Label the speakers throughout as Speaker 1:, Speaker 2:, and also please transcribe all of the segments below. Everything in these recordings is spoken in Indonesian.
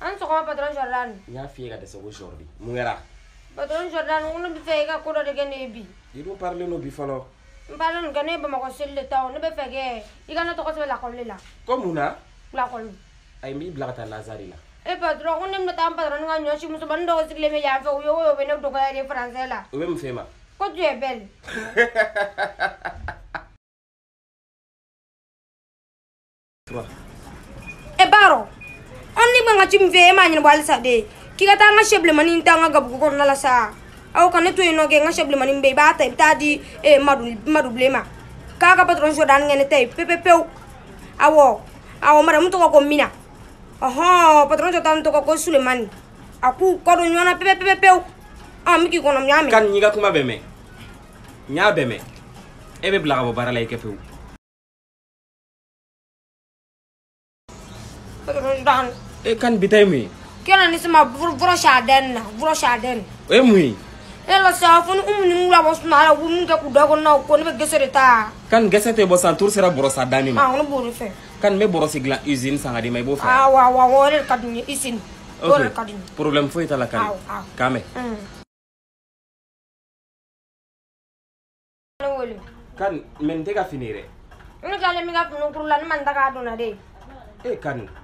Speaker 1: An sɔgɔma patron Jordan.
Speaker 2: N y'a f'i ye ka dɛsɛ ko Jordi. Mun kɛra?
Speaker 1: Patron Jordan n ko ne bɛ fɛ i ka ko dɔ de kɛ ne ye bi.
Speaker 2: I dun parelen no bi fɔlɔ.
Speaker 1: N parelen nin kɛ ne ye Bamakɔ de ta o ne bɛ fɛ kɛ i ka ne tɔgɔ sɛbɛn lakɔli la. Ko mun na? Lakɔli.
Speaker 2: Ayi n b'i bila ka taa Lazare la.
Speaker 1: E patron ko ne bɛna taa n patron ka ɲɔsi musomanin dɔw sigilen bɛ yan fɛ u ye o ye de français la. U bɛ mun f'e ma? Ko tu es belle. nga chim ve ma nyen bwal sa de ki ka ta nga sheble mani ta nga ko na la sa aw kan to ino ge nga mani be ba ta ta di e madu madu blema ka ka patron so dan ngene te pe pe pe awo awo mara mtu ko mina aha patron so tan to ko sulemani aku ko do nyona pe pe pe pe ah miki ko nam nyame kan nyiga kuma be me
Speaker 2: nya be me e be bo bara la ke pe patron dan Eh, kan mi
Speaker 1: kena ni sama vuro shaden na vuro shaden e mui e eh, la sa fon um ni ngula bos na la wum ka ku dago na ko ne gesere ta
Speaker 2: kan gesete ya, bos an tour sera boro sadani ma on ah, bo refe kan me boro sigla usine sanga di mai bo fa ah
Speaker 1: wa wa wore kaduni usine wore kaduni
Speaker 2: problème foi ta la hmm. kan kame
Speaker 1: eh,
Speaker 2: kan men te ka finire
Speaker 1: Ni ka le mi ka kunu kurula ni man ta ka dona de
Speaker 2: e kan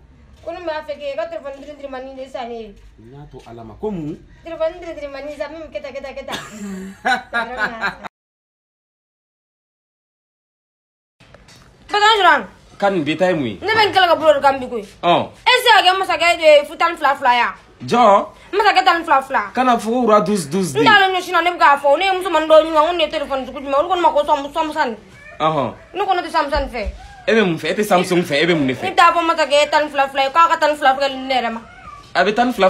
Speaker 1: ko oh. ne b'a fɛ k'e ka telefɔni diri diri mani de san ne ye.
Speaker 2: n y'a to ala ma ko mun.
Speaker 1: telefɔni diri diri mani san min bɛ kɛ tan kɛ tan kɛ tan. Bagan Jurang.
Speaker 2: Ka nin bita ye mun ye?
Speaker 1: Ne bɛ nin kɛlɛ ka bolo de kan bi koyi. Ɔn. E se ka kɛ masakɛ de fu tan ni fila fila yan. Jɔn. Masakɛ tan ni fila fila.
Speaker 2: Kana fɔ ko wura dusu dusu de. N t'ale
Speaker 1: ɲɛsin na ne bɛ k'a fɔ ne ye musomanin dɔw ɲuman ko ne ye telefɔni sugu jumɛn olu kɔni ma ko sɔn sɔn musa ni. Ɔhɔn. Ne ko ne tɛ sɔn musa ni fɛ.
Speaker 2: ebe mun fɛ samsung fɛ e bɛ ne
Speaker 1: tan ni fila k'a ka tan ni fila ne ma
Speaker 2: tan ni fila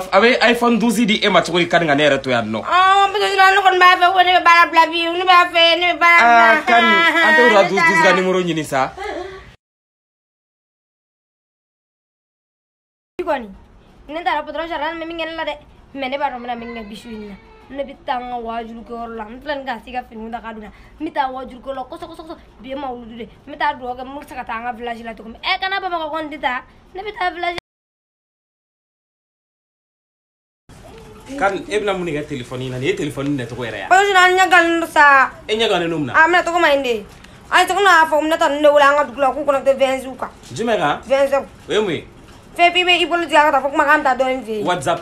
Speaker 2: iphone 12 di e ma cogo di ka di ne yɛrɛ to yan nɔ
Speaker 1: parce que ne kɔni b'a bi b'a ne kan an tɛ wula douze douze ka nimoro sa kɔni ne taara patron jardin mɛ min kɛ ne la dɛ mɛ ne b'a نبتان واجل wajul ke كاسيكا في المودا كادونا متى واجل كورلا كوسو كوسو ke بيا ما koso koso دروغا ma تانا فلاجي mita تكم إيه كنا بابا nga ديتا la فلاجي kan e
Speaker 2: eh, kana mun de kɛ telefɔni na nin ye kan minɛ cogo yɛrɛ ya.
Speaker 1: o sinna an ɲaganen don sa.
Speaker 2: e ɲaganen don mun na. a
Speaker 1: minɛ cogo man ɲi de. an ye aku min na a fɔ minɛ ta nin de wele an ka dugu la k'u kɔnɔ tɛ vingt kan. jumɛn kan. vingt o ye mun ye. fɛn f'i bɛ i aku jigin a ka taa whatsapp.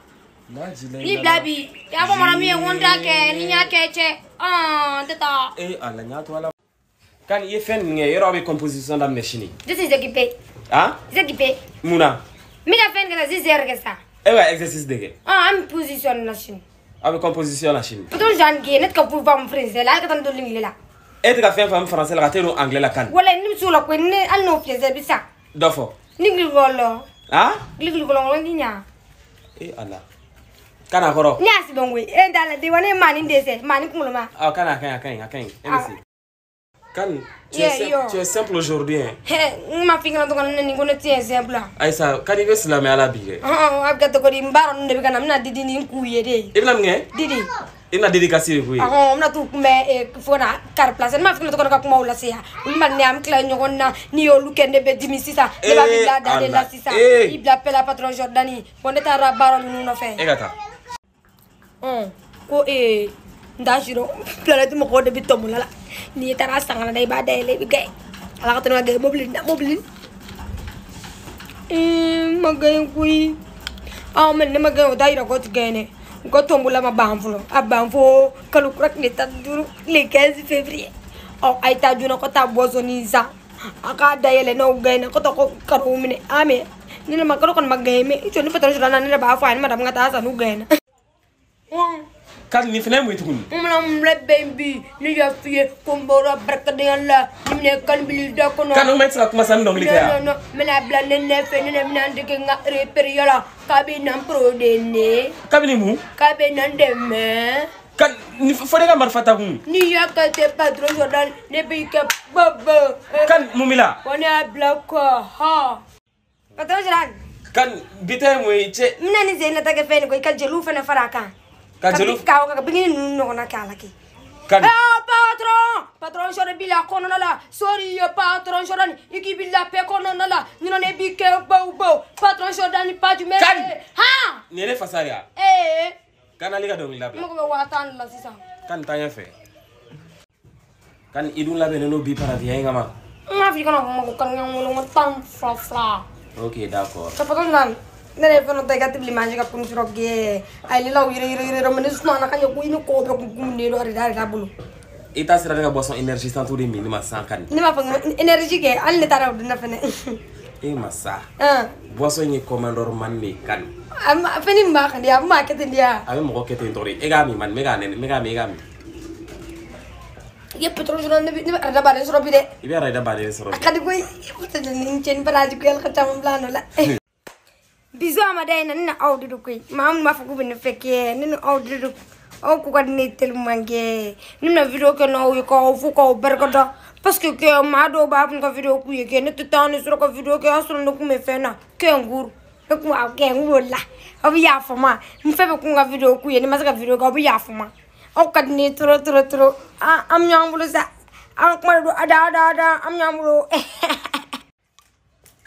Speaker 2: ni bila bi
Speaker 1: y'a fɔ mara min ye ko n t'a kɛ ni n y'a kɛ cɛ n ah, tɛ taa.
Speaker 2: ee a la n y'a to ala. kani i ye fɛn ninnu kɛ yɔrɔ bɛ composition daminɛ sini.
Speaker 1: je suis équipé. ah. je suis équipé. mun na. n bɛ ka fɛn kɛ sisan heures kɛ sa.
Speaker 2: e b'a exercice de kɛ.
Speaker 1: an bɛ position na sini.
Speaker 2: aw bɛ composition na sini.
Speaker 1: tonton jean kee ne tɛ ka foyi faamu français la hali ka taa n to l'anglais la.
Speaker 2: e tɛ ka fɛn faamu français la ka taa n'o anglais la kani.
Speaker 1: wala ne bɛ se o la koyi ne hali n'o français bi sa. dɔ fɔ. ni gilikɔlɔ. ah. gilikɔlɔ n ti ɲa.
Speaker 2: ee ala. kana koro ne
Speaker 1: y'a sɛbɛn koyi e eh, dala de wa ne ye maa ni dɛsɛ maa ni kunkolo ma
Speaker 2: ɔ ah, kana a kan e tu es simple, tu es simple aujourd'hui hein
Speaker 1: n ma f'i kana to kana ne ni ko ne tɛ simple
Speaker 2: ayisa kani i bɛ silamɛya la bi
Speaker 1: ah ɔn a bɛ kɛ di n baara ninnu de bɛ didi ni k'u ye de i bɛna min didi
Speaker 2: i bɛna didi ka se de koyi ɔn
Speaker 1: n bɛna t'u kunbɛn fo na kari place ma f'i kana to kana ka kuma o sia se ma ne am kla tila na n'i y'olu kɛ ne be dimi sisa ne b'a eh, bila da de la sisa eh. ibla pela patron jordani bon ne taara baara ninnu e gata Mm. ko eh, ndashiro planete moko de bitomo lala ni tara sangana dai bada ele bigai ala katana ga mobilin da mobilin eh magai kui aw ah, men ne magai o daira got gene gotombula ma banfulo a banfo kalu kurak ni ta duru le 15 février aw ay ta juna ko ta bozoni za aka dayele no gene ko to ko karu mine ame ni na makaro kan magaime me ni fatara kan jurana ni ba fa ni madam ngata sa nu gene
Speaker 2: Kadi ni fɛnɛ mun ye tuguni.
Speaker 1: Muna mure bɛ bi ne y'a f'i ye ko n bɔra barikadenya la ni minɛ kani b'i da kɔnɔ. Kani o ma
Speaker 2: se ka kuma sanni dɔnkili kɛ yan.
Speaker 1: Non non n bɛna bila nɛnɛ fɛ nɛnɛ bɛna n dege n ka repériya la k'a bɛ na n promener. K'a bɛ nin mun. K'a bɛ ni fɔ ne ka marifa ta kun. N'i y'a kɛ ten patron sɔrɔ la ne b'i kɛ bobo.
Speaker 2: Kani mun b'i la.
Speaker 1: Wa ne y'a bila kɔ hɔn. patron sɔrɔ.
Speaker 2: Kani bi ta ye mun ye
Speaker 1: cɛ. n ko i ka jeliw fana Kanjelo. Kau ka begini no na kala ki. Kan. Ah patron, patron shore bilang kono nala. Sorry ya, patron shore ini iki bilang pe kono nala. Nino nebi no bau bau. Patron shore dani pa ju Kan. Ha.
Speaker 2: Nene ne fasaria. Eh. Kan ali ka do mi la. Mo
Speaker 1: ko wa tan
Speaker 2: Kan tanya fe. Kan idun la be no bi paradia ngama.
Speaker 1: Ma fi kana mo ko kan ngolo ngatan fra fra.
Speaker 2: Okay d'accord.
Speaker 1: Patron nan nerefano tay ka tibli manje ka pun suro ge ai lila wire wire wire romene suna na kan yo kuino ko bro kumne do ari dari kabulu
Speaker 2: ita sira daga boson energy san turi mi ni ma san kan
Speaker 1: ni ma fanga energy ge al ne tara udna fene
Speaker 2: e masa ah boson so commandor man ni kan
Speaker 1: am fene ma kan dia ma kete dia
Speaker 2: ami mo kete tori Ega ga mi man mega nene ne me ga me ga mi
Speaker 1: ye petro jona ne ne ada bare suro bi de
Speaker 2: ibe ada bare suro akadi
Speaker 1: koy ni cen palaji ko el khatam blano la bizo madaina nina aududu kui mamu mafugubi nifeke nina aududu aw ku ka di ne teliman kɛ ne bɛna video kɛ n'aw ye k'aw fo k'aw barikada parce que kɛ maa dɔw b'a kun ka video k'u ye kɛ ne tɛ taa ne sɔrɔ ka video kɛ y'a sɔrɔ ne kun bɛ fɛn na kɛ n kuru ne kun b'a kɛ n kuru la aw bɛ yafa ma n fɛn fɛn kun ka video k'u ye ne ma se ka video kɛ aw bɛ yafa ma aw ka di ne toro toro toro an bɛ ɲɔgɔn bolo sa an kuma de don ada ada ada an bɛ ɲɔgɔn bolo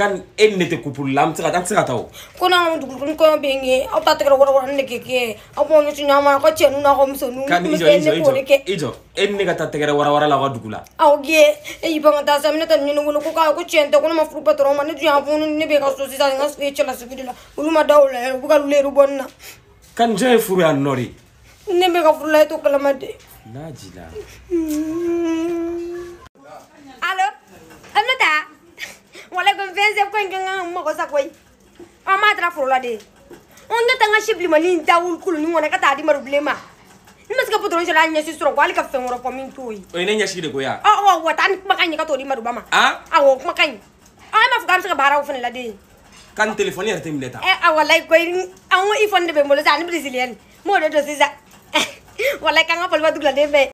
Speaker 1: kan
Speaker 2: e nnete kopolola a ke serata o
Speaker 1: kona dkobeng e? a o tatekele gore gona nne keke e? a bonyetsenyamaa ka tshenona go mosonungeeo
Speaker 2: e nne ka tatekele warawarela kwa dukula
Speaker 1: ao ke e, e ipangata samenetannene gole ko kae ko tshente kona mafuru patoro mane tsenya fono nne beka sosi sasena se echela sekedila oluma daolelo boka lulere bonna ka ntse e furu ya nnore nne beka furula e tokela made najila mm -hmm. mveze kwenganga moko o ama tra la de ne tanga shibli mali nta ul kulu ni ngona kata di marublema ni ska potron jela nya si suro kwali ka ngoro ko min toy
Speaker 2: o ina nya shi de ya
Speaker 1: o o watan makanya ka to di marubama a a o makanya a ma fuka ya e, ba rawo o la de
Speaker 2: kan telefoni yɛrɛ tɛ e ta
Speaker 1: ɛ a walayi koyi an ko i fɔ de be mo bolo tan brésilien m'o de do si za wala ka fɔli ba de be